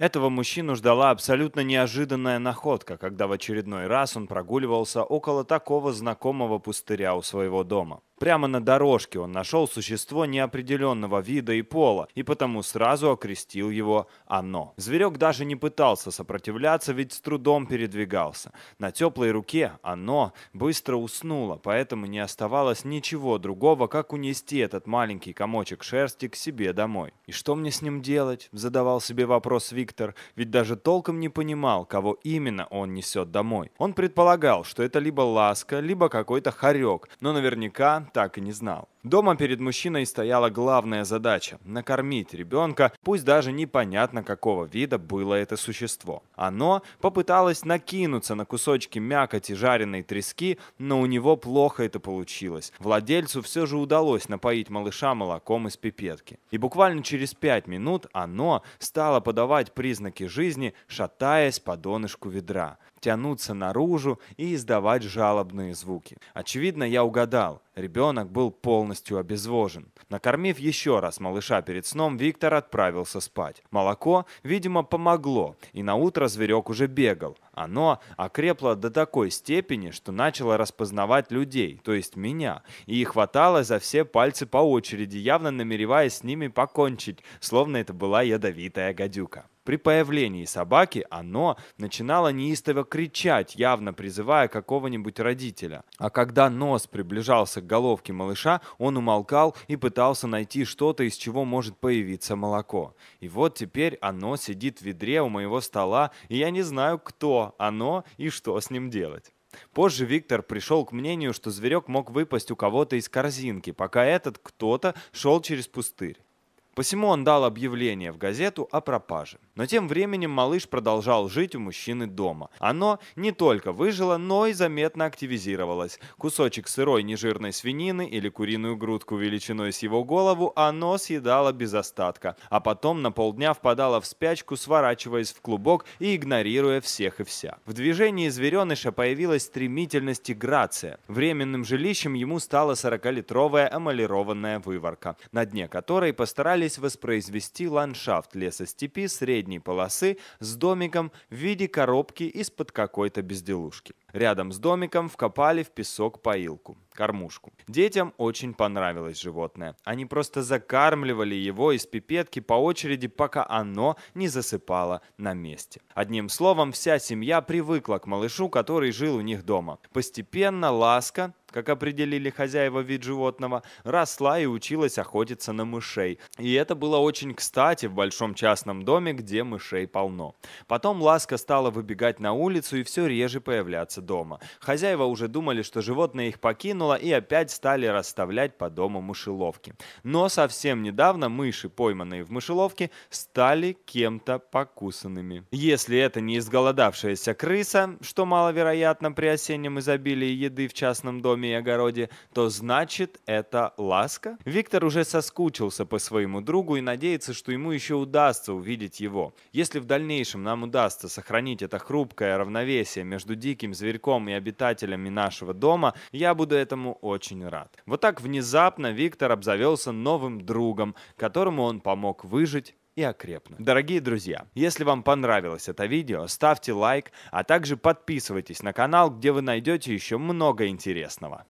Этого мужчину ждала абсолютно неожиданная находка, когда в очередной раз он прогуливался около такого знакомого пустыря у своего дома. Прямо на дорожке он нашел существо неопределенного вида и пола, и потому сразу окрестил его «оно». Зверек даже не пытался сопротивляться, ведь с трудом передвигался. На теплой руке «оно» быстро уснуло, поэтому не оставалось ничего другого, как унести этот маленький комочек шерсти к себе домой. «И что мне с ним делать?» – задавал себе вопрос Виктор, ведь даже толком не понимал, кого именно он несет домой. Он предполагал, что это либо ласка, либо какой-то хорек, но наверняка так и не знал. Дома перед мужчиной стояла главная задача – накормить ребенка, пусть даже непонятно какого вида было это существо. Оно попыталось накинуться на кусочки мякоти жареной трески, но у него плохо это получилось. Владельцу все же удалось напоить малыша молоком из пипетки. И буквально через пять минут оно стало подавать признаки жизни, шатаясь по донышку ведра тянуться наружу и издавать жалобные звуки. Очевидно, я угадал. Ребенок был полностью обезвожен. Накормив еще раз малыша перед сном, Виктор отправился спать. Молоко, видимо, помогло, и на утро зверек уже бегал. Оно окрепло до такой степени, что начало распознавать людей, то есть меня, и хватало за все пальцы по очереди, явно намереваясь с ними покончить, словно это была ядовитая гадюка. При появлении собаки оно начинало неистово кричать, явно призывая какого-нибудь родителя. А когда нос приближался к головке малыша, он умолкал и пытался найти что-то, из чего может появиться молоко. И вот теперь оно сидит в ведре у моего стола, и я не знаю, кто оно и что с ним делать. Позже Виктор пришел к мнению, что зверек мог выпасть у кого-то из корзинки, пока этот кто-то шел через пустырь. Посему он дал объявление в газету о пропаже. Но тем временем малыш продолжал жить у мужчины дома. Оно не только выжило, но и заметно активизировалось. Кусочек сырой нежирной свинины или куриную грудку величиной с его голову оно съедало без остатка, а потом на полдня впадало в спячку, сворачиваясь в клубок и игнорируя всех и вся. В движении звереныша появилась стремительность и грация. Временным жилищем ему стала 40-литровая эмалированная выворка, на дне которой постарались пытались воспроизвести ландшафт леса степи средней полосы с домиком в виде коробки из-под какой-то безделушки. Рядом с домиком вкопали в песок поилку кормушку. Детям очень понравилось животное. Они просто закармливали его из пипетки по очереди, пока оно не засыпало на месте. Одним словом, вся семья привыкла к малышу, который жил у них дома. Постепенно ласка, как определили хозяева вид животного, росла и училась охотиться на мышей. И это было очень кстати в большом частном доме, где мышей полно. Потом Ласка стала выбегать на улицу и все реже появляться дома. Хозяева уже думали, что животное их покинуло, дрогнула, и опять стали расставлять по дому мышеловки. Но совсем недавно мыши, пойманные в мышеловке, стали кем-то покусанными. Если это не изголодавшаяся крыса, что маловероятно при осеннем изобилии еды в частном доме и огороде, то значит это ласка. Виктор уже соскучился по своему другу и надеется, что ему еще удастся увидеть его. Если в дальнейшем нам удастся сохранить это хрупкое равновесие между диким зверьком и обитателями нашего дома, я буду это этому очень рад. Вот так внезапно Виктор обзавелся новым другом, которому он помог выжить и окрепнуть. Дорогие друзья, если вам понравилось это видео, ставьте лайк, а также подписывайтесь на канал, где вы найдете еще много интересного.